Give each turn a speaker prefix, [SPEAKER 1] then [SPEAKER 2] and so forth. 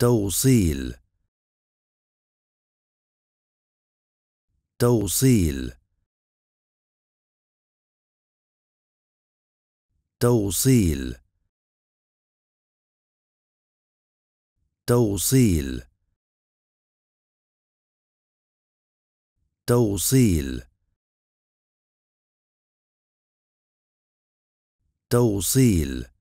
[SPEAKER 1] توصيل توصيل توصيل توصيل توصيل توصيل